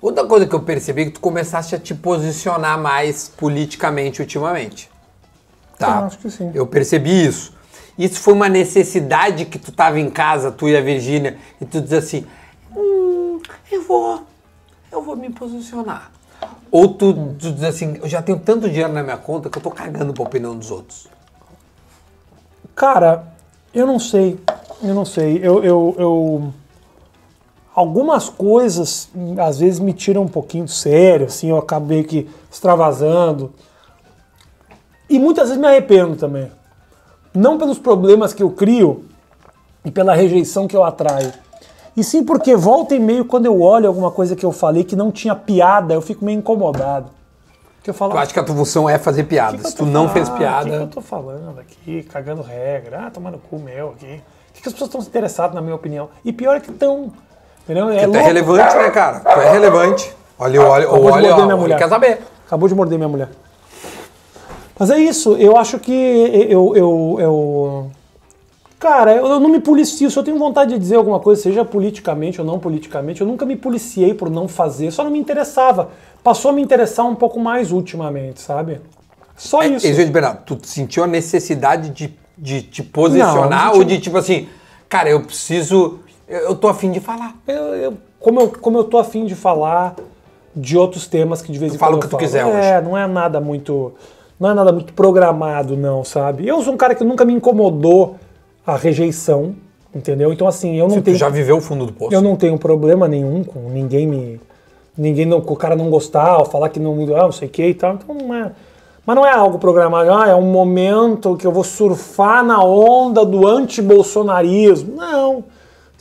Outra coisa que eu percebi é que tu começaste a te posicionar mais politicamente ultimamente. Tá? Eu acho que sim. Eu percebi isso. Isso foi uma necessidade que tu tava em casa, tu e a Virgínia, e tu diz assim: hum, eu vou, eu vou me posicionar. Ou tu, tu diz assim: eu já tenho tanto dinheiro na minha conta que eu tô cagando pra opinião dos outros. Cara, eu não sei. Eu não sei. Eu, eu, eu, algumas coisas às vezes me tiram um pouquinho do sério, assim, eu acabo meio que extravasando. E muitas vezes me arrependo também. Não pelos problemas que eu crio e pela rejeição que eu atraio. E sim porque volta e meio quando eu olho alguma coisa que eu falei que não tinha piada, eu fico meio incomodado. Que eu falo, tu acha que a tua função é fazer piadas? tu não fez piada. O que, que, eu tô falando aqui? Cagando regra. Ah, tomando cu meu aqui. O que, as pessoas estão interessadas na minha opinião? E pior é que estão Entendeu? É, é relevante, né, cara? Tu é relevante. Olha, olha, Acabou olha, minha mulher. quer é saber. Acabou de morder minha mulher. Mas é isso, eu acho que eu. eu, eu, eu... Cara, eu, eu não me policio. Se eu tenho vontade de dizer alguma coisa, seja politicamente ou não politicamente, eu nunca me policiei por não fazer, só não me interessava. Passou a me interessar um pouco mais ultimamente, sabe? Só é, isso. Exige, Bernardo, tu sentiu a necessidade de, de te posicionar não, não ou de tipo assim, cara, eu preciso eu, eu tô afim de falar. Eu, eu, como, eu, como eu tô afim de falar de outros temas que de vez em quando. Fala o que tu falo. quiser é, hoje. É, não é nada muito. Não é nada muito programado, não, sabe? Eu sou um cara que nunca me incomodou a rejeição, entendeu? Então, assim, eu não Você tenho. já viveu o fundo do poço? Eu não tenho problema nenhum com ninguém me. Ninguém não, o cara não gostar, ou falar que não, ah, não sei o que e tal. Então não é. Mas não é algo programado, ah, é um momento que eu vou surfar na onda do anti-bolsonarismo. Não.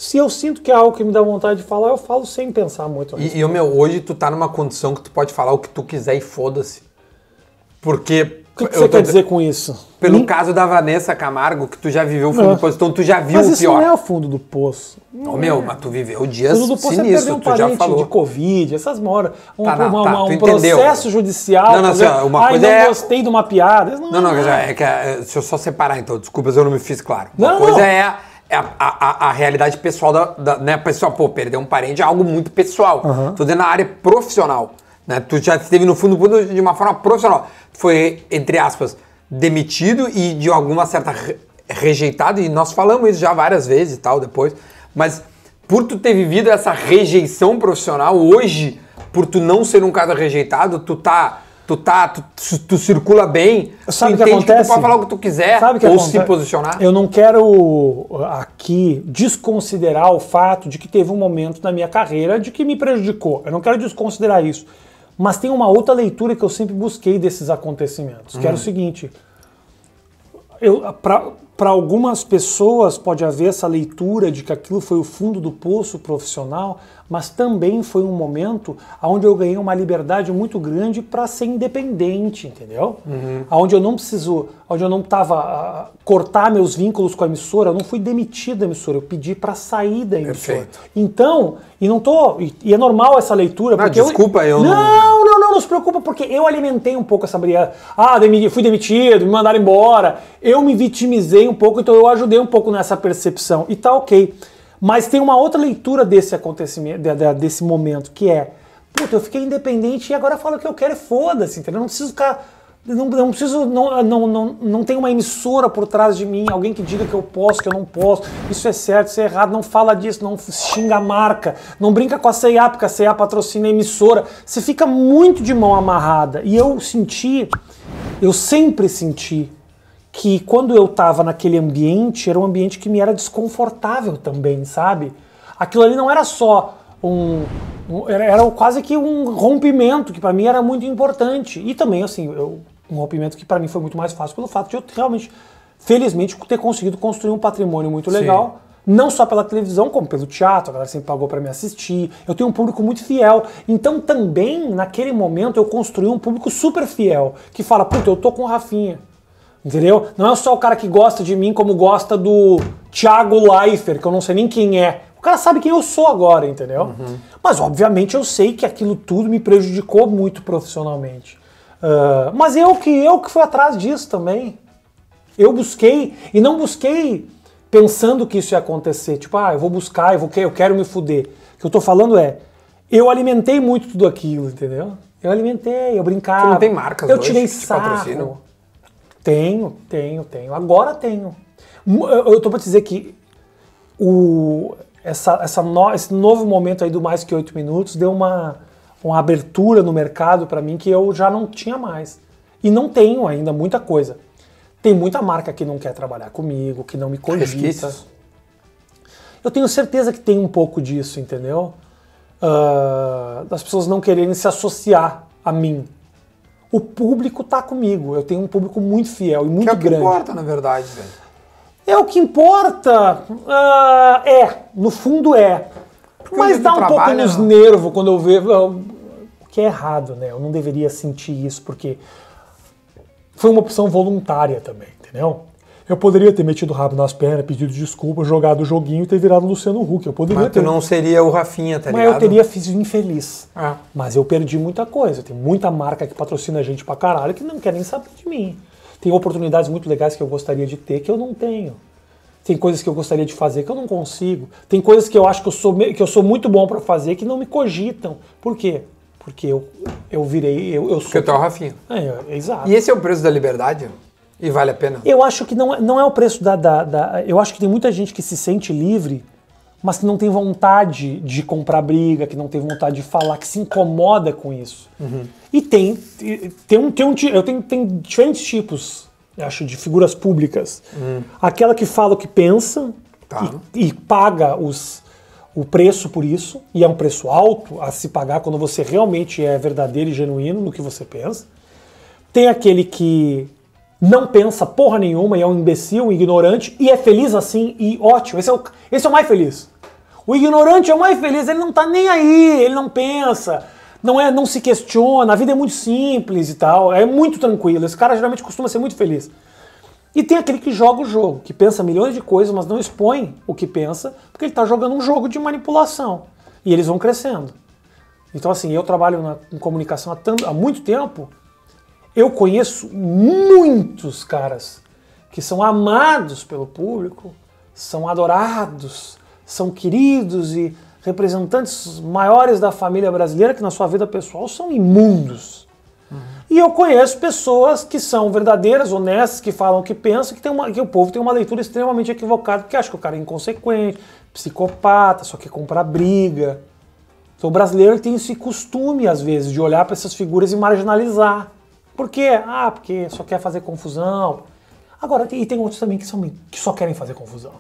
Se eu sinto que é algo que me dá vontade de falar, eu falo sem pensar muito. E, e meu, hoje tu tá numa condição que tu pode falar o que tu quiser e foda-se. Porque. O que, que você tô... quer dizer com isso? Pelo hum? caso da Vanessa Camargo, que tu já viveu o fundo do ah. poço, então tu já viu mas o pior. Mas não é o fundo do poço. Não, meu, mas tu viveu dias fundo do poço sinistro, é um tu já falou. de Covid, essas moras, um, tá, não, uma, tá, uma, um processo judicial. Não, não, assim, uma coisa Ai, é... não gostei de uma piada. Não, não, não é, é que, é, deixa eu só separar então, desculpas, eu não me fiz claro. Uma não, coisa é é a, a, a realidade pessoal da, da né, pessoal, pô, perder um parente é algo muito pessoal. Uhum. Tô dizendo na área profissional, né? Tu já esteve no fundo, fundo de uma forma profissional. Foi, entre aspas, demitido e de alguma certa re, rejeitado, e nós falamos isso já várias vezes e tal depois, mas por tu ter vivido essa rejeição profissional, hoje, por tu não ser um cara rejeitado, tu tá tu tá, tu, tu circula bem, sabe o que acontece? Que tu pode falar o que tu quiser sabe que ou acontece? se posicionar. Eu não quero uh, aqui desconsiderar o fato de que teve um momento na minha carreira de que me prejudicou. Eu não quero desconsiderar isso. Mas tem uma outra leitura que eu sempre busquei desses acontecimentos, hum. que era o uhum. seguinte: para algumas pessoas pode haver essa leitura de que aquilo foi o fundo do poço profissional, mas também foi um momento onde eu ganhei uma liberdade muito grande para ser independente, entendeu? Uhum. Onde eu não preciso, onde eu não estava cortar meus vínculos com a emissora, eu não fui demitido da emissora, eu pedi para sair da emissora. Perfeito. Então, e não tô, e, e é normal essa leitura, não, porque desculpa, eu, eu não, não nos preocupa porque eu alimentei um pouco essa briga. Ah, fui demitido, me mandaram embora. Eu me vitimizei um pouco, então eu ajudei um pouco nessa percepção. E tá ok. Mas tem uma outra leitura desse acontecimento, desse momento, que é: puta, eu fiquei independente e agora falo o que eu quero e foda-se, entendeu? Eu não preciso ficar não, não preciso, não, não, não, não tem uma emissora por trás de mim, alguém que diga que eu posso, que eu não posso, isso é certo, isso é errado, não fala disso, não xinga a marca, não brinca com a CEA, porque a CEA patrocina a emissora. Você fica muito de mão amarrada. E eu senti, eu sempre senti que quando eu estava naquele ambiente, era um ambiente que me era desconfortável também, sabe? Aquilo ali não era só um, era, quase que um rompimento que para mim era muito importante. E também, assim, eu um rompimento que para mim foi muito mais fácil pelo fato de eu realmente, felizmente, ter conseguido construir um patrimônio muito legal. Sim não só pela televisão, como pelo teatro, a galera sempre pagou para me assistir. Eu tenho um público muito fiel. Então também, naquele momento, eu construí um público super fiel, que fala, puta, eu tô com o Rafinha. Entendeu? Não é só o cara que gosta de mim como gosta do Thiago Leifert, que eu não sei nem quem é. O cara sabe quem eu sou agora, entendeu? Uhum. Mas obviamente eu sei que aquilo tudo me prejudicou muito profissionalmente. Uh, mas eu que eu que fui atrás disso também. Eu busquei e não busquei pensando que isso ia acontecer. Tipo, ah, eu vou buscar, eu, vou, eu quero me fuder. O que eu tô falando é, eu alimentei muito tudo aquilo, entendeu? Eu alimentei, eu brincava. Você não tem marcas Eu hoje tirei que sarro. Tenho, tenho, tenho. Agora tenho. Eu, eu tô pra dizer que o, essa, essa no, esse novo momento aí do Mais Que Oito Minutos deu uma uma abertura no mercado para mim que eu já não tinha mais. E não tenho ainda muita coisa. Tem muita marca que não quer trabalhar comigo, que não me cogita. Eu tenho certeza que tem um pouco disso, entendeu? Uh, das pessoas não quererem se associar a mim. O público tá comigo. Eu tenho um público muito fiel e muito que é o que importa, na verdade, velho. É o que importa. Uh, é, no fundo é. Mas dá um trabalho, pouco nos nervos quando eu vejo. O que é errado, né? Eu não deveria sentir isso, porque foi uma opção voluntária também, entendeu? Eu poderia ter metido o rabo nas pernas, pedido desculpa, jogado o joguinho e ter virado Luciano Huck. Eu poderia Mas ter... tu não seria o Rafinha, tá ligado? Mas eu teria sido infeliz. Ah. Mas eu perdi muita coisa. Tem muita marca que patrocina a gente pra caralho que não quer nem saber de mim. Tem oportunidades muito legais que eu gostaria de ter que eu não tenho tem coisas que eu gostaria de fazer que eu não consigo, tem coisas que eu acho que eu sou, que eu sou muito bom para fazer que não me cogitam. Por quê? Porque eu, eu virei, eu, eu sou... Porque tu é o Rafinha. É, exato. E esse é o preço da liberdade? E vale a pena? Eu acho que não, é, não é o preço da, da, da... Eu acho que tem muita gente que se sente livre mas que não tem vontade de comprar briga, que não tem vontade de falar, que se incomoda com isso. Uhum. E tem, tem um, tem um eu tenho tem diferentes tipos acho, de figuras públicas. Hum. Aquela que fala o que pensa tá. e, e, paga os, o preço por isso, e é um preço alto a se pagar quando você realmente é verdadeiro e genuíno no que você pensa. Tem aquele que não pensa porra nenhuma e é um imbecil, um ignorante, e é feliz assim e ótimo. Esse é o, esse é o mais feliz. O ignorante é o mais feliz, ele não tá nem aí, ele não pensa não é, não se questiona, a vida é muito simples e tal, é muito tranquilo. Esse cara geralmente costuma ser muito feliz. E tem aquele que joga o jogo, que pensa milhões de coisas, mas não expõe o que pensa, porque ele está jogando um jogo de manipulação. E eles vão crescendo. Então, assim, eu trabalho na, em comunicação há, tanto, há muito tempo, eu conheço muitos caras que são amados pelo público, são adorados, são queridos e representantes maiores da família brasileira que na sua vida pessoal são imundos. Uhum. E eu conheço pessoas que são verdadeiras, honestas, que falam o que pensam, que, tem uma, que o povo tem uma leitura extremamente equivocada, que acha que o cara é inconsequente, psicopata, só quer comprar briga. Então o brasileiro tem esse costume, às vezes, de olhar para essas figuras e marginalizar. Por quê? Ah, porque só quer fazer confusão. Agora, e tem outros também que, são, que só querem fazer confusão.